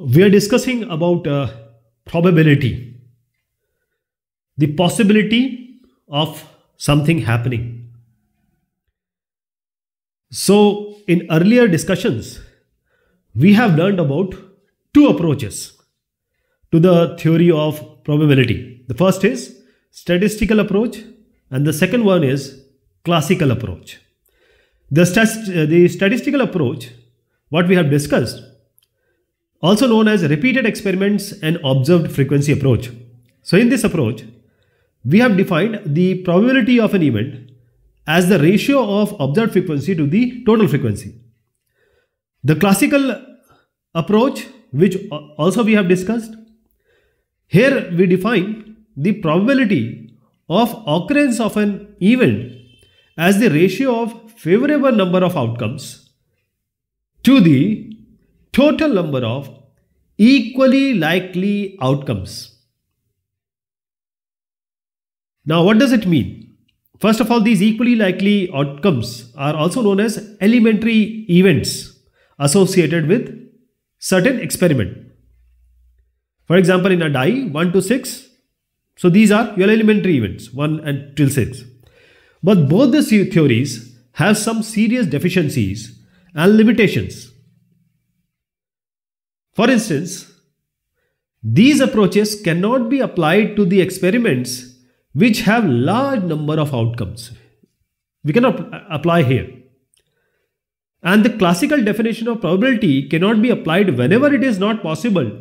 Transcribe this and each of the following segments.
we are discussing about uh, probability the possibility of something happening so in earlier discussions we have learned about two approaches to the theory of probability the first is statistical approach and the second one is classical approach the, st the statistical approach what we have discussed also known as repeated experiments and observed frequency approach. So in this approach, we have defined the probability of an event as the ratio of observed frequency to the total frequency. The classical approach which also we have discussed, here we define the probability of occurrence of an event as the ratio of favorable number of outcomes to the total number of equally likely outcomes. Now, what does it mean? First of all, these equally likely outcomes are also known as elementary events associated with certain experiment. For example, in a die 1 to 6, so these are your elementary events 1 and till 6. But both these theories have some serious deficiencies and limitations. For instance, these approaches cannot be applied to the experiments which have large number of outcomes. We cannot apply here. And the classical definition of probability cannot be applied whenever it is not possible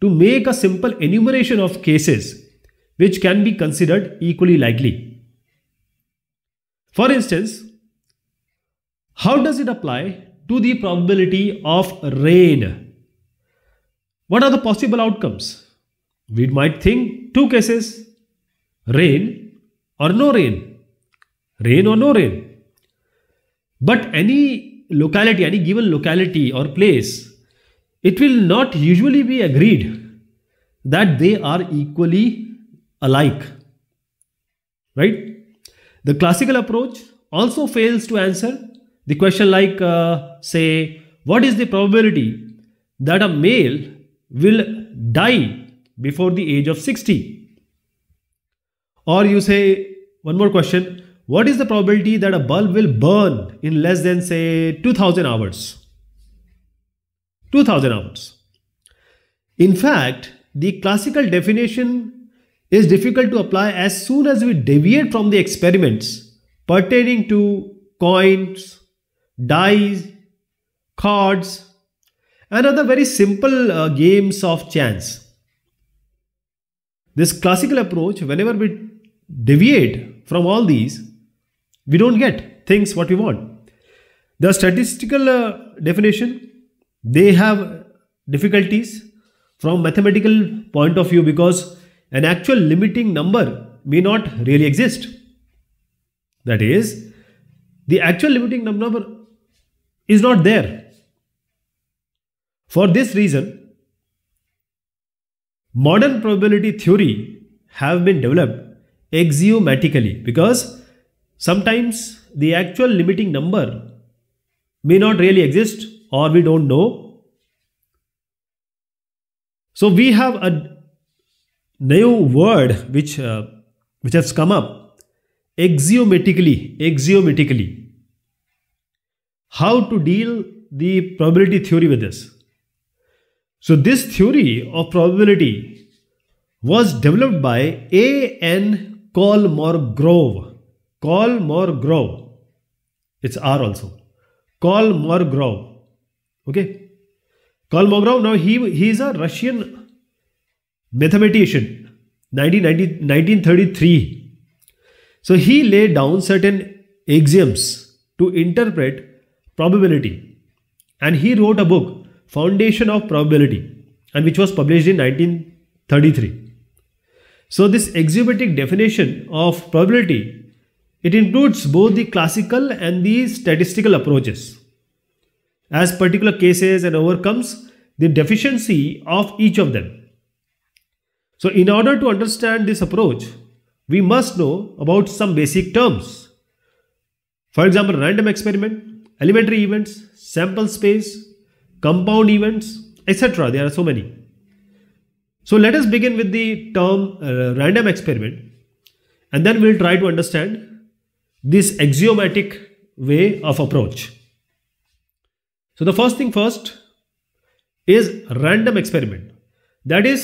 to make a simple enumeration of cases which can be considered equally likely. For instance, how does it apply to the probability of rain what are the possible outcomes? We might think two cases rain or no rain, rain or no rain. But any locality, any given locality or place, it will not usually be agreed that they are equally alike. Right? The classical approach also fails to answer the question like, uh, say, what is the probability that a male will die before the age of 60? Or you say, one more question what is the probability that a bulb will burn in less than, say, 2000 hours? 2000 hours. In fact, the classical definition is difficult to apply as soon as we deviate from the experiments pertaining to coins, dies, cards, and other very simple uh, games of chance. This classical approach, whenever we deviate from all these, we don't get things what we want. The statistical uh, definition, they have difficulties from mathematical point of view because an actual limiting number may not really exist. That is, the actual limiting number is not there for this reason, modern probability theory have been developed axiomatically because sometimes the actual limiting number may not really exist or we don't know. So we have a new word which uh, which has come up axiomatically axiomatically how to deal the probability theory with this so this theory of probability was developed by A.N. Kolmorgrove. Grove. It's R also. Grove. Okay. Kolmogorov, now he, he is a Russian mathematician, 1933. So he laid down certain axioms to interpret probability. And he wrote a book Foundation of Probability and which was published in 1933. So this axiomatic definition of probability, it includes both the classical and the statistical approaches as particular cases and overcomes the deficiency of each of them. So in order to understand this approach, we must know about some basic terms. For example, random experiment, elementary events, sample space, compound events, etc. There are so many. So let us begin with the term uh, random experiment and then we'll try to understand this axiomatic way of approach. So the first thing first is random experiment. That is,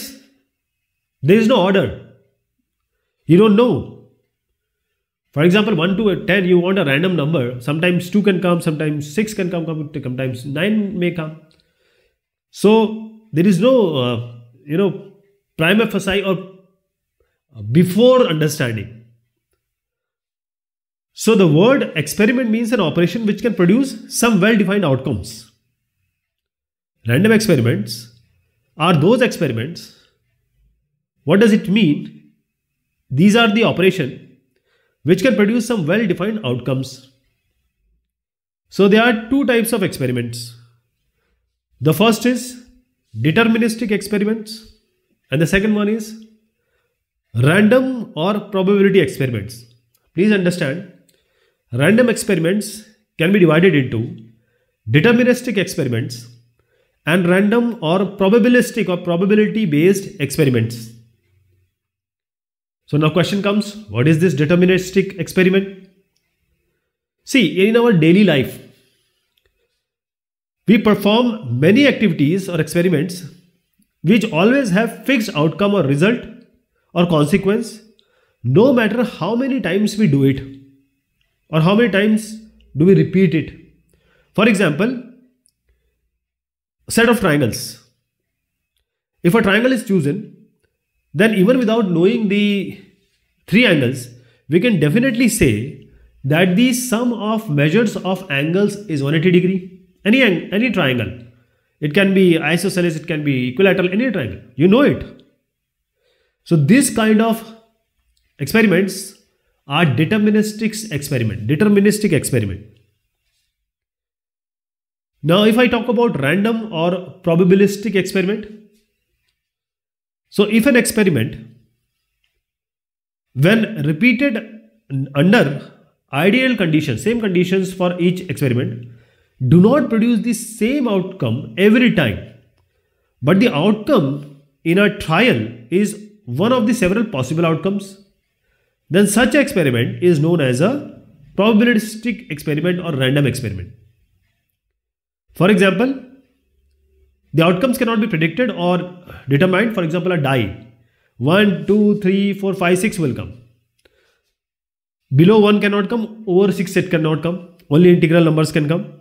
there is no order. You don't know. For example, 1 to 10, you want a random number. Sometimes 2 can come, sometimes 6 can come, sometimes 9 may come. So there is no, uh, you know, prima facie or uh, before understanding. So the word experiment means an operation which can produce some well-defined outcomes. Random experiments are those experiments. What does it mean? These are the operation which can produce some well-defined outcomes. So there are two types of experiments the first is deterministic experiments and the second one is random or probability experiments. Please understand, random experiments can be divided into deterministic experiments and random or probabilistic or probability based experiments. So now question comes, what is this deterministic experiment? See, in our daily life, we perform many activities or experiments which always have fixed outcome or result or consequence no matter how many times we do it or how many times do we repeat it. For example, set of triangles. If a triangle is chosen, then even without knowing the three angles, we can definitely say that the sum of measures of angles is 180 degree any any triangle it can be isosceles it can be equilateral any triangle you know it so this kind of experiments are deterministic experiment deterministic experiment now if i talk about random or probabilistic experiment so if an experiment when repeated under ideal conditions same conditions for each experiment do not produce the same outcome every time. But the outcome in a trial is one of the several possible outcomes. Then such experiment is known as a probabilistic experiment or random experiment. For example, the outcomes cannot be predicted or determined. For example, a die. 1, 2, 3, 4, 5, 6 will come. Below 1 cannot come, over 6 it cannot come. Only integral numbers can come.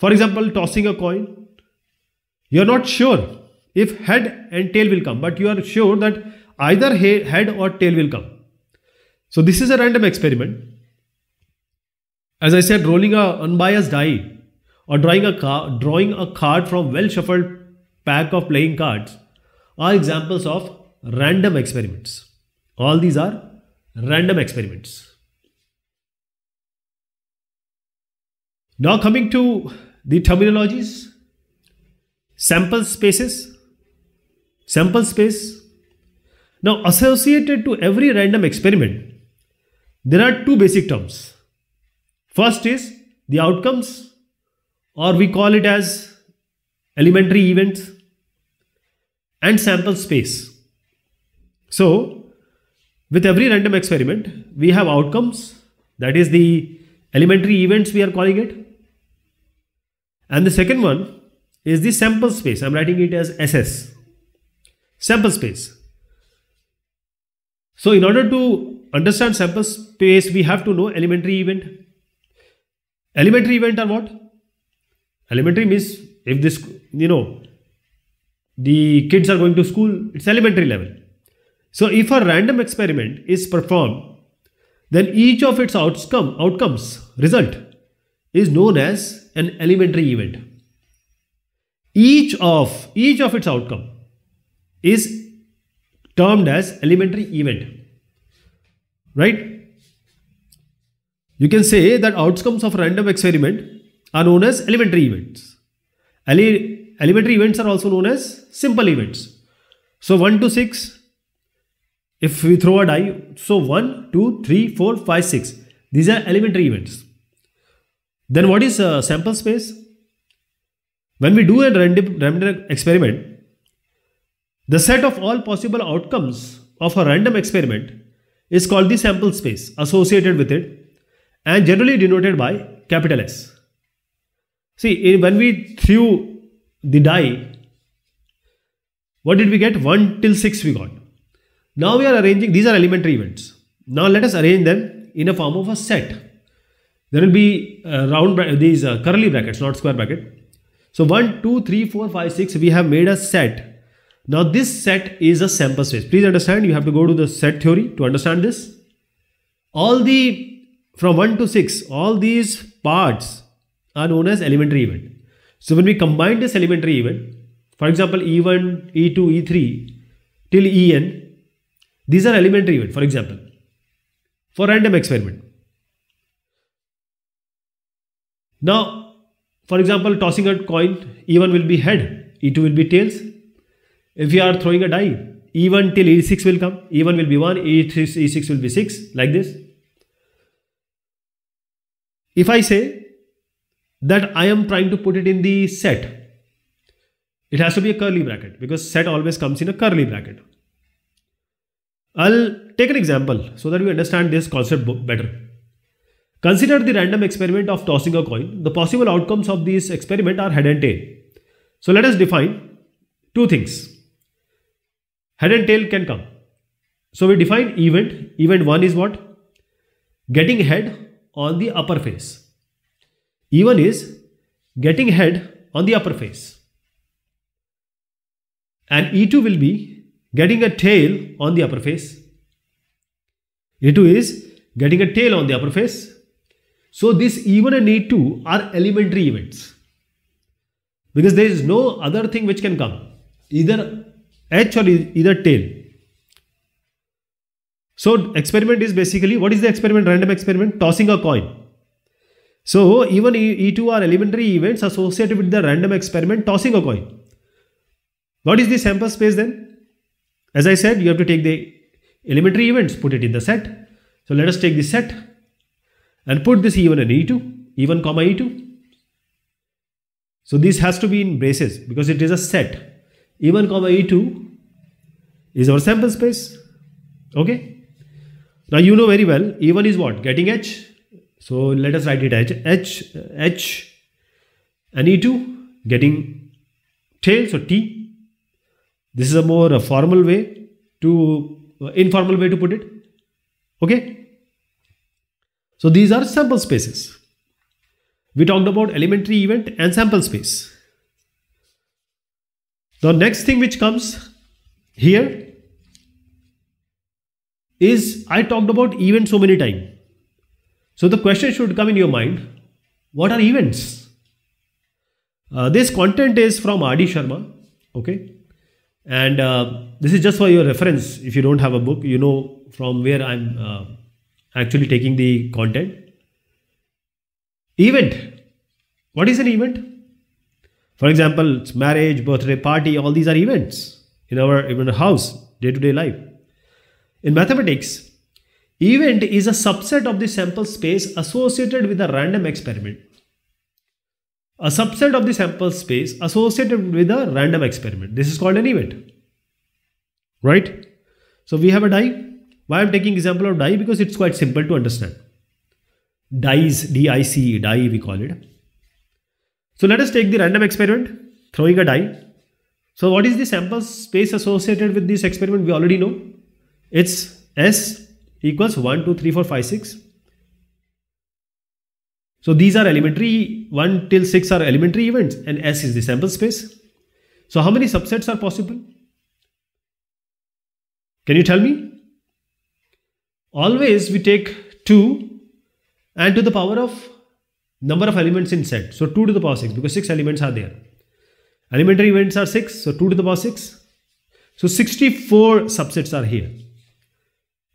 For example, tossing a coin, you're not sure if head and tail will come, but you are sure that either head or tail will come. So this is a random experiment. As I said, rolling a unbiased die or drawing a card, drawing a card from well shuffled pack of playing cards are examples of random experiments. All these are random experiments. Now coming to the terminologies sample spaces sample space now associated to every random experiment there are two basic terms first is the outcomes or we call it as elementary events and sample space so with every random experiment we have outcomes that is the elementary events we are calling it and the second one is the sample space. I'm writing it as SS. Sample space. So in order to understand sample space, we have to know elementary event. Elementary event are what? Elementary means if this, you know, the kids are going to school, it's elementary level. So if a random experiment is performed, then each of its outcome, outcomes, result is known as an elementary event. Each of, each of its outcome is termed as elementary event. Right? You can say that outcomes of random experiment are known as elementary events. Ele elementary events are also known as simple events. So 1 to 6, if we throw a die, so 1, 2, 3, 4, 5, 6. These are elementary events. Then what is a uh, sample space? When we do a random, random experiment, the set of all possible outcomes of a random experiment is called the sample space associated with it and generally denoted by capital S. See, when we threw the die, what did we get? 1 till 6 we got. Now we are arranging, these are elementary events. Now let us arrange them in a form of a set there will be uh, round these uh, curly brackets not square bracket so 1 2 3 4 5 6 we have made a set now this set is a sample space please understand you have to go to the set theory to understand this all the from 1 to 6 all these parts are known as elementary event so when we combine this elementary event for example e1 e2 e3 till en these are elementary event for example for random experiment Now, for example, tossing a coin, E1 will be head, E2 will be tails. If you are throwing a die, E1 till E6 will come, E1 will be 1, E3, E6 will be 6, like this. If I say that I am trying to put it in the set, it has to be a curly bracket because set always comes in a curly bracket. I'll take an example so that we understand this concept better. Consider the random experiment of tossing a coin. The possible outcomes of this experiment are head and tail. So let us define two things. Head and tail can come. So we define event. Event 1 is what? Getting head on the upper face. E one is getting head on the upper face. And E2 will be getting a tail on the upper face. E2 is getting a tail on the upper face so this E1 and E2 are elementary events because there is no other thing which can come either H or either tail. So experiment is basically what is the experiment random experiment tossing a coin. So even E2 are elementary events associated with the random experiment tossing a coin. What is the sample space then? As I said you have to take the elementary events put it in the set. So let us take the set and put this even in E2, E1 comma E2. So this has to be in braces because it is a set. E1 comma E2 is our sample space. Okay. Now you know very well E1 is what? Getting H. So let us write it H. H, H and E2 getting tail. So T. This is a more formal way to uh, informal way to put it. Okay. So these are sample spaces. We talked about elementary event and sample space. The next thing which comes here is I talked about event so many times. So the question should come in your mind, what are events? Uh, this content is from Adi Sharma, okay? And uh, this is just for your reference. If you don't have a book, you know from where I'm uh, actually taking the content. Event. What is an event? For example, marriage, birthday party, all these are events in our, even house, day to day life. In mathematics, event is a subset of the sample space associated with a random experiment. A subset of the sample space associated with a random experiment. This is called an event. Right? So we have a die why I'm taking example of die Because it's quite simple to understand. Dies D-I-C, die we call it. So let us take the random experiment, throwing a die. So what is the sample space associated with this experiment? We already know. It's S equals 1, 2, 3, 4, 5, 6. So these are elementary, 1 till 6 are elementary events and S is the sample space. So how many subsets are possible? Can you tell me? always we take 2 and to the power of number of elements in set. So 2 to the power 6 because 6 elements are there. Elementary events are 6, so 2 to the power 6. So 64 subsets are here.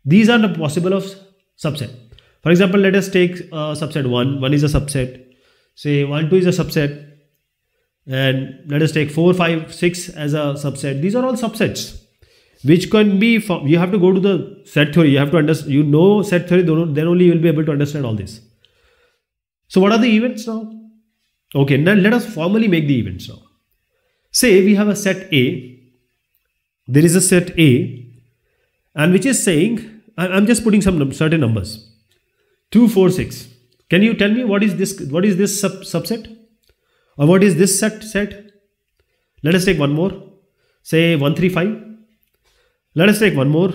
These are the possible of subset. For example, let us take a uh, subset 1. 1 is a subset. Say 1, 2 is a subset. And let us take 4, 5, 6 as a subset. These are all subsets which can be you have to go to the set theory you have to understand you know set theory then only you will be able to understand all this so what are the events now okay now let us formally make the events now say we have a set a there is a set a and which is saying i'm just putting some num certain numbers 2 4 6 can you tell me what is this what is this sub subset or what is this set set let us take one more say 135 let us take one more,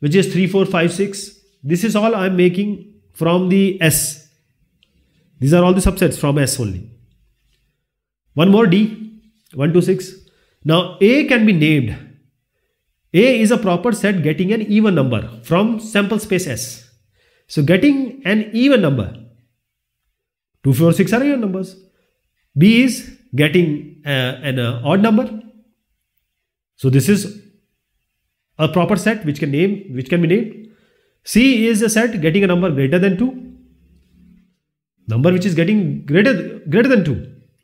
which is 3456. This is all I am making from the S. These are all the subsets from S only. One more D, 126. Now A can be named. A is a proper set getting an even number from sample space S. So getting an even number. 2, 4, 6 are even numbers. B is getting uh, an uh, odd number. So this is a proper set which can name which can be named c is a set getting a number greater than 2 number which is getting greater greater than 2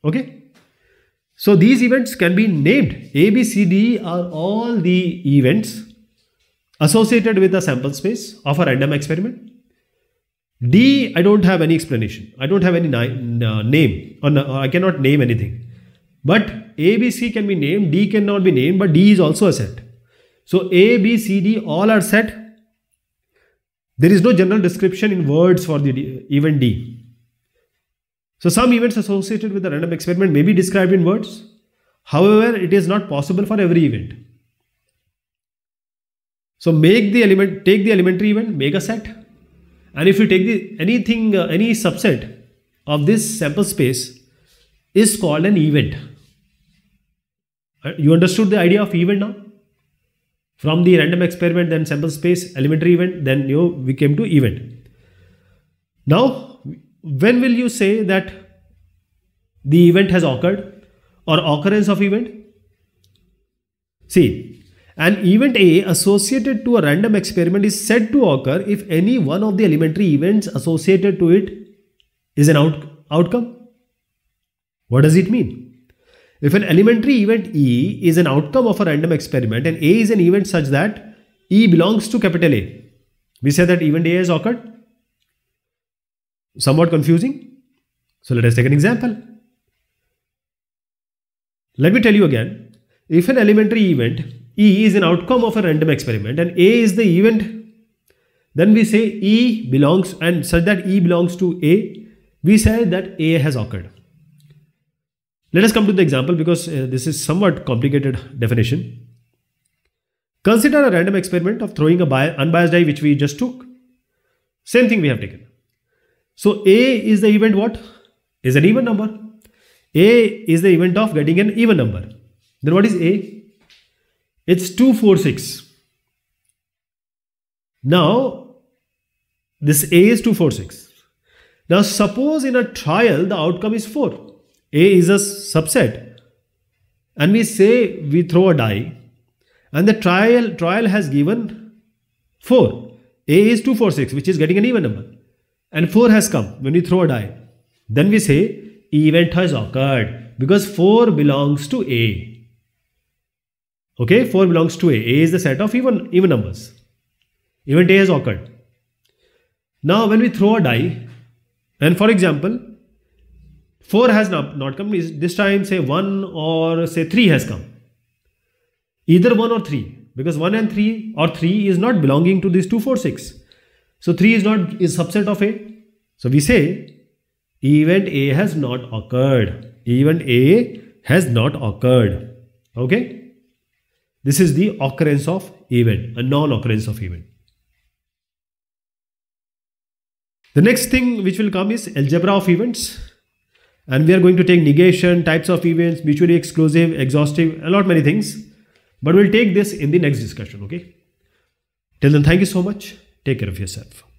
okay so these events can be named a b c d are all the events associated with the sample space of a random experiment d i don't have any explanation i don't have any uh, name or, i cannot name anything but a b c can be named d cannot be named but d is also a set so A, B, C, D all are set. There is no general description in words for the even event D. So some events associated with the random experiment may be described in words. However, it is not possible for every event. So make the element, take the elementary event, make a set. And if you take the anything, uh, any subset of this sample space is called an event. Uh, you understood the idea of event now? From the random experiment, then sample space, elementary event, then you know, we came to event. Now, when will you say that the event has occurred or occurrence of event? See, an event A associated to a random experiment is said to occur if any one of the elementary events associated to it is an out outcome. What does it mean? If an elementary event E is an outcome of a random experiment and A is an event such that E belongs to capital A, we say that event A has occurred. Somewhat confusing. So let us take an example. Let me tell you again. If an elementary event E is an outcome of a random experiment and A is the event, then we say E belongs and such that E belongs to A, we say that A has occurred. Let us come to the example because uh, this is somewhat complicated definition. Consider a random experiment of throwing a unbiased die which we just took. Same thing we have taken. So A is the event what? Is an even number. A is the event of getting an even number. Then what is A? It's 246. Now, this A is 246. Now, suppose in a trial the outcome is 4. A is a subset. And we say we throw a die and the trial trial has given 4. A is 246 which is getting an even number. And 4 has come when we throw a die. Then we say event has occurred because 4 belongs to A. Okay, 4 belongs to A. A is the set of even, even numbers. Event A has occurred. Now when we throw a die and for example 4 has not, not come. This time say 1 or say 3 has come. Either 1 or 3. Because 1 and 3 or 3 is not belonging to this two, four, six. So 3 is not is subset of A. So we say event A has not occurred. Event A has not occurred. Okay. This is the occurrence of event, a non-occurrence of event. The next thing which will come is algebra of events and we are going to take negation, types of events, mutually exclusive, exhaustive, a lot many things. But we'll take this in the next discussion, okay? Till then, thank you so much. Take care of yourself.